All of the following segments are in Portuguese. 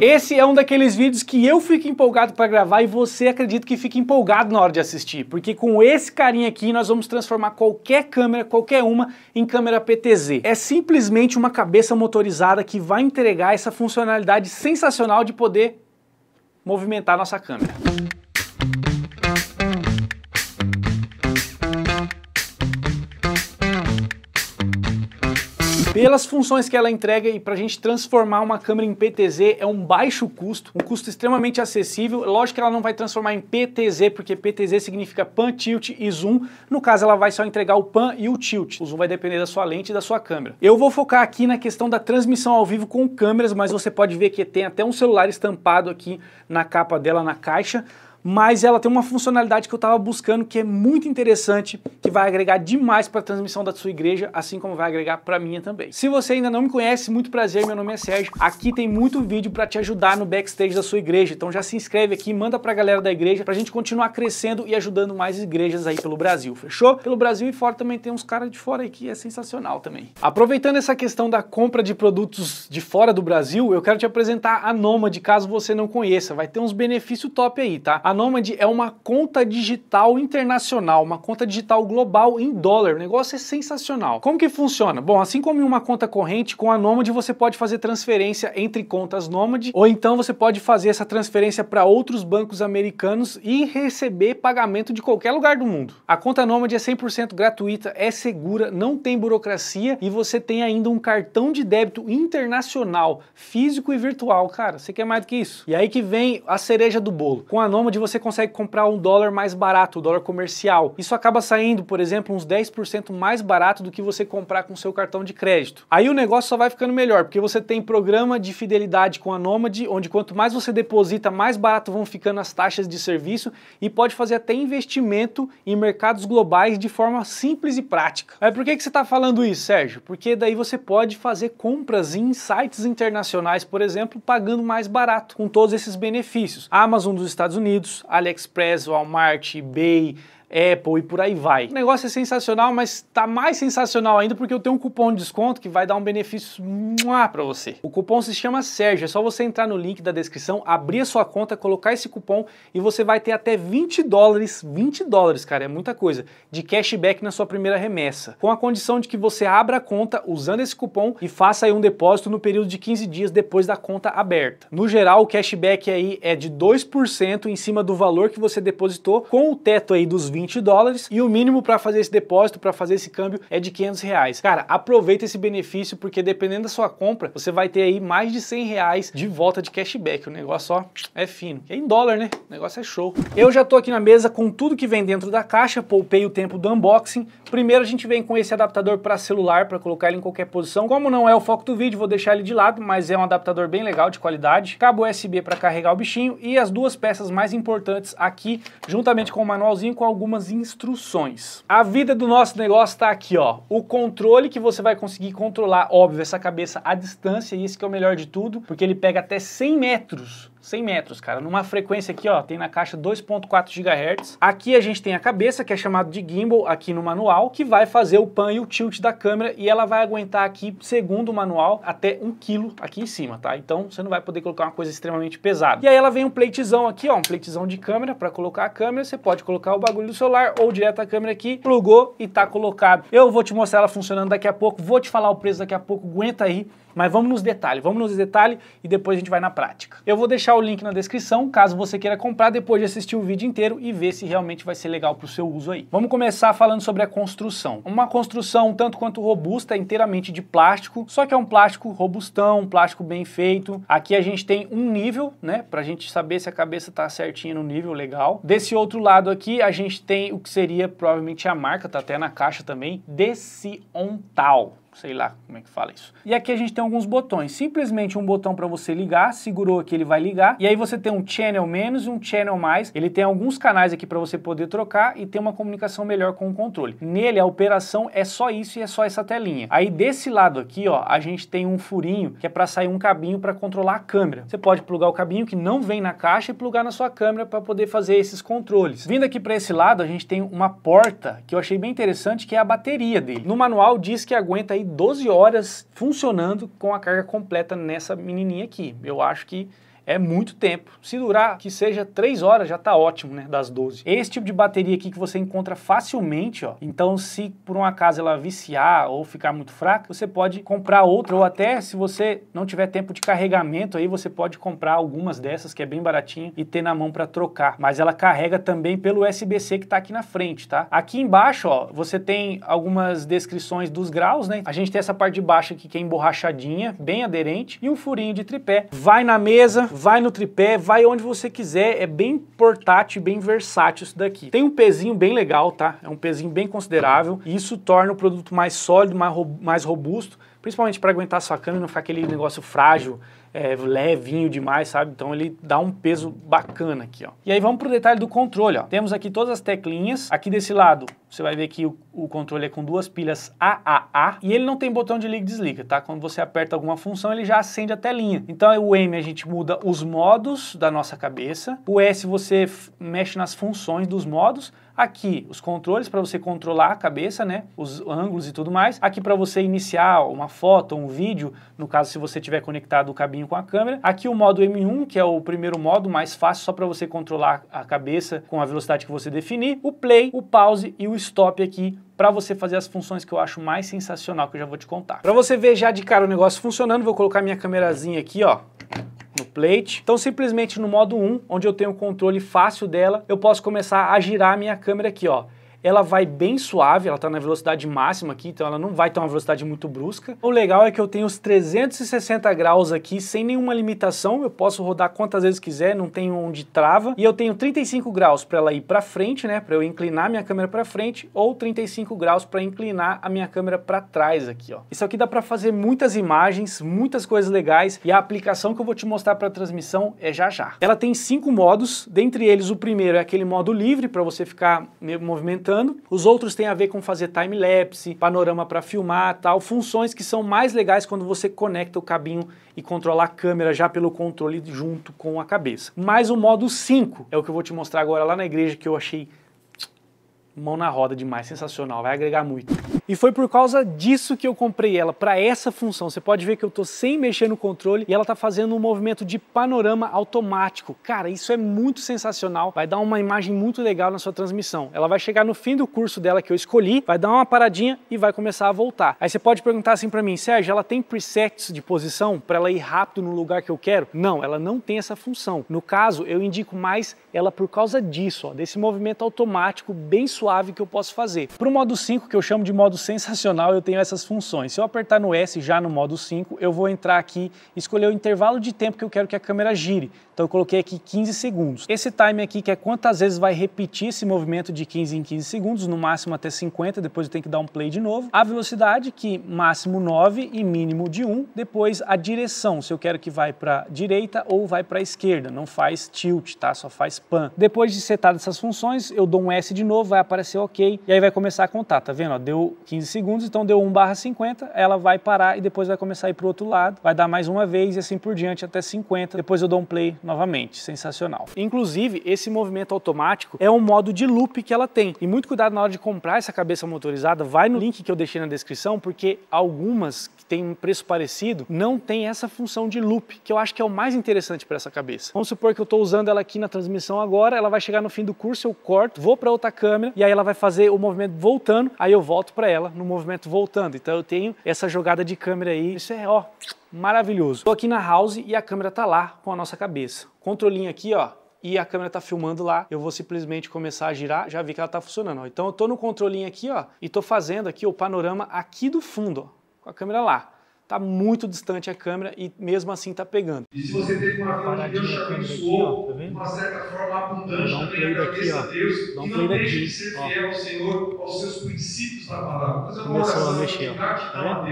Esse é um daqueles vídeos que eu fico empolgado para gravar e você acredita que fica empolgado na hora de assistir, porque com esse carinha aqui nós vamos transformar qualquer câmera, qualquer uma, em câmera PTZ. É simplesmente uma cabeça motorizada que vai entregar essa funcionalidade sensacional de poder movimentar nossa câmera. pelas funções que ela entrega e para a gente transformar uma câmera em PTZ é um baixo custo, um custo extremamente acessível. Lógico que ela não vai transformar em PTZ, porque PTZ significa pan, tilt e zoom. No caso, ela vai só entregar o pan e o tilt. O zoom vai depender da sua lente e da sua câmera. Eu vou focar aqui na questão da transmissão ao vivo com câmeras, mas você pode ver que tem até um celular estampado aqui na capa dela, na caixa mas ela tem uma funcionalidade que eu estava buscando que é muito interessante, que vai agregar demais para a transmissão da sua igreja, assim como vai agregar para a minha também. Se você ainda não me conhece, muito prazer, meu nome é Sérgio. Aqui tem muito vídeo para te ajudar no backstage da sua igreja, então já se inscreve aqui, manda para a galera da igreja para a gente continuar crescendo e ajudando mais igrejas aí pelo Brasil, fechou? Pelo Brasil e fora também tem uns caras de fora aí que é sensacional também. Aproveitando essa questão da compra de produtos de fora do Brasil, eu quero te apresentar a Nômade, caso você não conheça, vai ter uns benefícios top aí, tá? A Nomad é uma conta digital internacional, uma conta digital global em dólar. O negócio é sensacional. Como que funciona? Bom, assim como em uma conta corrente, com a Nomad você pode fazer transferência entre contas Nomad, ou então você pode fazer essa transferência para outros bancos americanos e receber pagamento de qualquer lugar do mundo. A conta Nomad é 100% gratuita, é segura, não tem burocracia e você tem ainda um cartão de débito internacional, físico e virtual. Cara, você quer mais do que isso? E aí que vem a cereja do bolo. Com a Nomad onde você consegue comprar um dólar mais barato, o dólar comercial. Isso acaba saindo, por exemplo, uns 10% mais barato do que você comprar com seu cartão de crédito. Aí o negócio só vai ficando melhor, porque você tem programa de fidelidade com a Nômade, onde quanto mais você deposita, mais barato vão ficando as taxas de serviço e pode fazer até investimento em mercados globais de forma simples e prática. Mas por que, que você está falando isso, Sérgio? Porque daí você pode fazer compras em sites internacionais, por exemplo, pagando mais barato, com todos esses benefícios. A Amazon dos Estados Unidos, produtos, AliExpress, Walmart, eBay, Apple e por aí vai. O negócio é sensacional, mas tá mais sensacional ainda porque eu tenho um cupom de desconto que vai dar um benefício para você. O cupom se chama Sérgio, é só você entrar no link da descrição, abrir a sua conta, colocar esse cupom e você vai ter até 20 dólares, 20 dólares, cara, é muita coisa, de cashback na sua primeira remessa, com a condição de que você abra a conta usando esse cupom e faça aí um depósito no período de 15 dias depois da conta aberta. No geral, o cashback aí é de 2% em cima do valor que você depositou, com o teto aí dos 20 20 dólares e o mínimo para fazer esse depósito, para fazer esse câmbio é de 500 reais. Cara, aproveita esse benefício porque dependendo da sua compra, você vai ter aí mais de 100 reais de volta de cashback. O negócio ó, é fino. É em dólar, né? O negócio é show. Eu já tô aqui na mesa com tudo que vem dentro da caixa, poupei o tempo do unboxing. Primeiro a gente vem com esse adaptador para celular, para colocar ele em qualquer posição. Como não é o foco do vídeo, vou deixar ele de lado, mas é um adaptador bem legal, de qualidade. Cabo USB para carregar o bichinho e as duas peças mais importantes aqui, juntamente com o manualzinho, com algumas algumas instruções. A vida do nosso negócio está aqui, ó. O controle que você vai conseguir controlar, óbvio, essa cabeça à distância, e esse que é o melhor de tudo, porque ele pega até 100 metros 100 metros, cara, numa frequência aqui, ó, tem na caixa 2.4 GHz. Aqui a gente tem a cabeça, que é chamado de gimbal aqui no manual, que vai fazer o pan e o tilt da câmera e ela vai aguentar aqui, segundo o manual, até 1 kg aqui em cima, tá? Então você não vai poder colocar uma coisa extremamente pesada. E aí ela vem um platezão aqui, ó, um platezão de câmera para colocar a câmera, você pode colocar o bagulho do celular ou direto a câmera aqui, plugou e tá colocado. Eu vou te mostrar ela funcionando daqui a pouco, vou te falar o preço daqui a pouco, aguenta aí, mas vamos nos detalhes, vamos nos detalhes e depois a gente vai na prática. Eu vou deixar o o link na descrição, caso você queira comprar depois de assistir o vídeo inteiro e ver se realmente vai ser legal para o seu uso aí. Vamos começar falando sobre a construção. Uma construção tanto quanto robusta, é inteiramente de plástico, só que é um plástico robustão, um plástico bem feito. Aqui a gente tem um nível, né, para a gente saber se a cabeça está certinha no nível legal. Desse outro lado aqui, a gente tem o que seria provavelmente a marca, tá até na caixa também, desiontal sei lá como é que fala isso. E aqui a gente tem alguns botões, simplesmente um botão para você ligar, segurou aqui ele vai ligar, e aí você tem um channel menos e um channel mais, ele tem alguns canais aqui para você poder trocar e ter uma comunicação melhor com o controle. Nele a operação é só isso e é só essa telinha. Aí desse lado aqui, ó, a gente tem um furinho que é para sair um cabinho para controlar a câmera. Você pode plugar o cabinho que não vem na caixa e plugar na sua câmera para poder fazer esses controles. Vindo aqui para esse lado, a gente tem uma porta que eu achei bem interessante, que é a bateria dele. No manual diz que aguenta aí 12 horas funcionando com a carga completa nessa menininha aqui. Eu acho que é muito tempo. Se durar que seja 3 horas, já está ótimo, né? Das 12. Esse tipo de bateria aqui que você encontra facilmente, ó. Então, se por um acaso ela viciar ou ficar muito fraca, você pode comprar outra, ou até se você não tiver tempo de carregamento, aí você pode comprar algumas dessas, que é bem baratinho, e ter na mão para trocar. Mas ela carrega também pelo USB-C que está aqui na frente, tá? Aqui embaixo, ó, você tem algumas descrições dos graus, né? A gente tem essa parte de baixo aqui que é emborrachadinha, bem aderente, e um furinho de tripé. Vai na mesa, vai no tripé, vai onde você quiser, é bem portátil, bem versátil isso daqui. Tem um pezinho bem legal, tá? É um pezinho bem considerável e isso torna o produto mais sólido, mais robusto, principalmente para aguentar a sua câmera e não ficar aquele negócio frágil, é, levinho demais, sabe? Então ele dá um peso bacana aqui, ó. E aí vamos pro detalhe do controle, ó. Temos aqui todas as teclinhas. Aqui desse lado, você vai ver que o, o controle é com duas pilhas AAA e ele não tem botão de liga e desliga, tá? Quando você aperta alguma função, ele já acende a telinha. Então é o M a gente muda os modos da nossa cabeça. O S você mexe nas funções dos modos Aqui, os controles para você controlar a cabeça, né? Os ângulos e tudo mais. Aqui para você iniciar uma foto, um vídeo, no caso se você tiver conectado o cabinho com a câmera. Aqui o modo M1, que é o primeiro modo, mais fácil, só para você controlar a cabeça com a velocidade que você definir. O play, o pause e o stop aqui para você fazer as funções que eu acho mais sensacional, que eu já vou te contar. Para você ver já de cara o negócio funcionando, vou colocar minha câmerazinha aqui, ó, plate. Então simplesmente no modo 1, onde eu tenho o controle fácil dela, eu posso começar a girar a minha câmera aqui, ó ela vai bem suave, ela está na velocidade máxima aqui, então ela não vai ter uma velocidade muito brusca. O legal é que eu tenho os 360 graus aqui sem nenhuma limitação, eu posso rodar quantas vezes quiser, não tem onde trava. E eu tenho 35 graus para ela ir para frente, né, para eu inclinar minha câmera para frente, ou 35 graus para inclinar a minha câmera para trás aqui, ó. Isso aqui dá para fazer muitas imagens, muitas coisas legais, e a aplicação que eu vou te mostrar para transmissão é já já. Ela tem cinco modos, dentre eles o primeiro é aquele modo livre para você ficar movimentando os outros têm a ver com fazer time-lapse, panorama para filmar, tal, funções que são mais legais quando você conecta o cabinho e controla a câmera já pelo controle junto com a cabeça. Mas o modo 5 é o que eu vou te mostrar agora lá na igreja que eu achei mão na roda demais, sensacional, vai agregar muito. E foi por causa disso que eu comprei ela, para essa função. Você pode ver que eu tô sem mexer no controle e ela tá fazendo um movimento de panorama automático. Cara, isso é muito sensacional, vai dar uma imagem muito legal na sua transmissão. Ela vai chegar no fim do curso dela que eu escolhi, vai dar uma paradinha e vai começar a voltar. Aí você pode perguntar assim para mim, Sérgio, ela tem presets de posição para ela ir rápido no lugar que eu quero? Não, ela não tem essa função. No caso, eu indico mais ela por causa disso, ó, desse movimento automático bem suave que eu posso fazer. Para o modo 5, que eu chamo de modo sensacional, eu tenho essas funções. Se eu apertar no S já no modo 5, eu vou entrar aqui e escolher o intervalo de tempo que eu quero que a câmera gire. Então eu coloquei aqui 15 segundos. Esse time aqui, que é quantas vezes vai repetir esse movimento de 15 em 15 segundos, no máximo até 50, depois eu tenho que dar um play de novo. A velocidade, que máximo 9 e mínimo de 1. Depois a direção, se eu quero que vai para direita ou vai para esquerda. Não faz tilt, tá? Só faz pan. Depois de setar essas funções, eu dou um S de novo, vai aparecer OK, e aí vai começar a contar, tá vendo? deu 15 segundos, então deu 1 barra 50, ela vai parar e depois vai começar a ir para o outro lado, vai dar mais uma vez e assim por diante até 50, depois eu dou um play novamente, sensacional. Inclusive, esse movimento automático é um modo de loop que ela tem, e muito cuidado na hora de comprar essa cabeça motorizada, vai no link que eu deixei na descrição, porque algumas que têm um preço parecido não tem essa função de loop, que eu acho que é o mais interessante para essa cabeça. Vamos supor que eu estou usando ela aqui na transmissão agora, ela vai chegar no fim do curso, eu corto, vou para outra câmera, e aí ela vai fazer o movimento voltando, aí eu volto para ela no movimento voltando. Então eu tenho essa jogada de câmera aí. Isso é, ó, maravilhoso. Tô aqui na house e a câmera tá lá com a nossa cabeça. Controlinho aqui, ó, e a câmera tá filmando lá, eu vou simplesmente começar a girar, já vi que ela tá funcionando. Então eu tô no controlinho aqui, ó, e tô fazendo aqui o panorama aqui do fundo, ó, com a câmera lá está muito distante a câmera e mesmo assim está pegando. E se você teve uma paradinha de abençoou, tá uma certa forma abundante, um play daqui, ó. Deus, dá um play daqui, ser ó. ao Senhor, aos seus princípios da palavra. Começou a mexer, ó. Tá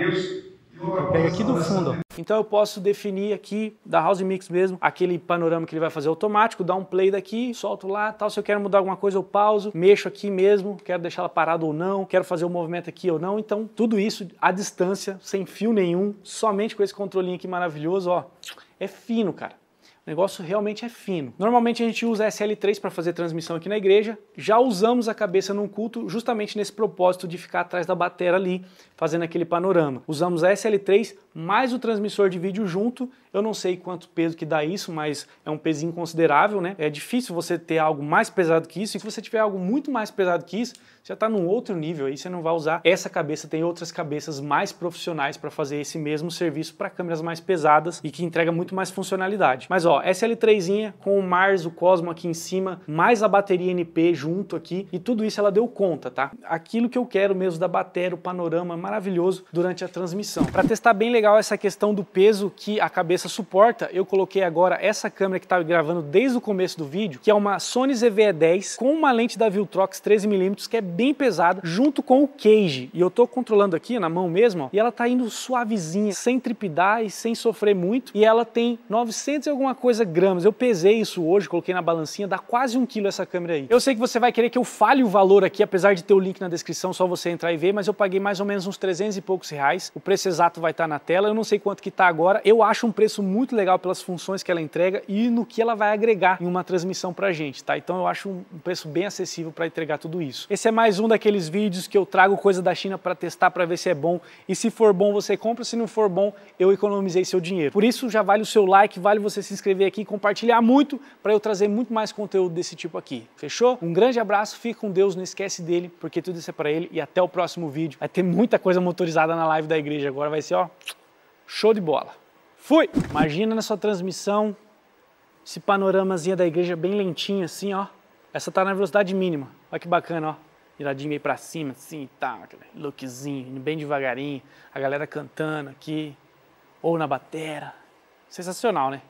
Pega aqui do fundo. Então eu posso definir aqui da House Mix mesmo, aquele panorama que ele vai fazer automático, dá um play daqui, solto lá, tal, se eu quero mudar alguma coisa eu pauso, mexo aqui mesmo, quero deixar ela parada ou não, quero fazer o um movimento aqui ou não, então tudo isso à distância, sem fio nenhum, somente com esse controlinho aqui maravilhoso, ó. É fino, cara. O negócio realmente é fino. Normalmente a gente usa SL3 para fazer transmissão aqui na igreja. Já usamos a cabeça num culto justamente nesse propósito de ficar atrás da batera ali, fazendo aquele panorama. Usamos a SL3 mais o transmissor de vídeo junto eu não sei quanto peso que dá isso, mas é um peso inconsiderável, né? É difícil você ter algo mais pesado que isso, e se você tiver algo muito mais pesado que isso, já está num outro nível aí, você não vai usar essa cabeça, tem outras cabeças mais profissionais para fazer esse mesmo serviço para câmeras mais pesadas e que entrega muito mais funcionalidade. Mas ó, SL3 com o Mars, o Cosmo aqui em cima, mais a bateria NP junto aqui e tudo isso ela deu conta, tá? Aquilo que eu quero mesmo da bateria, o panorama maravilhoso durante a transmissão. Para testar bem legal essa questão do peso que a cabeça suporta, eu coloquei agora essa câmera que estava gravando desde o começo do vídeo, que é uma Sony ZV-E10 com uma lente da Viltrox 13mm, que é bem pesada, junto com o cage. E eu tô controlando aqui na mão mesmo, ó, e ela tá indo suavezinha, sem tripidar e sem sofrer muito. E ela tem 900 e alguma coisa gramas. Eu pesei isso hoje, coloquei na balancinha, dá quase um quilo essa câmera aí. Eu sei que você vai querer que eu fale o valor aqui, apesar de ter o link na descrição, só você entrar e ver, mas eu paguei mais ou menos uns 300 e poucos reais. O preço exato vai estar tá na tela, eu não sei quanto que tá agora. Eu acho um preço preço muito legal pelas funções que ela entrega e no que ela vai agregar em uma transmissão para a gente, tá? Então eu acho um preço bem acessível para entregar tudo isso. Esse é mais um daqueles vídeos que eu trago coisa da China para testar para ver se é bom e se for bom você compra, se não for bom eu economizei seu dinheiro. Por isso já vale o seu like, vale você se inscrever aqui e compartilhar muito para eu trazer muito mais conteúdo desse tipo aqui. Fechou? Um grande abraço, fica com Deus, não esquece dele, porque tudo isso é para ele e até o próximo vídeo. Vai ter muita coisa motorizada na live da igreja agora, vai ser ó, show de bola. Fui! Imagina na sua transmissão esse panoramazinha da igreja bem lentinho assim, ó. Essa tá na velocidade mínima. Olha que bacana, ó. Viradinho meio pra cima, assim e tá, tal. Lookzinho, indo bem devagarinho. A galera cantando aqui. Ou na batera. Sensacional, né?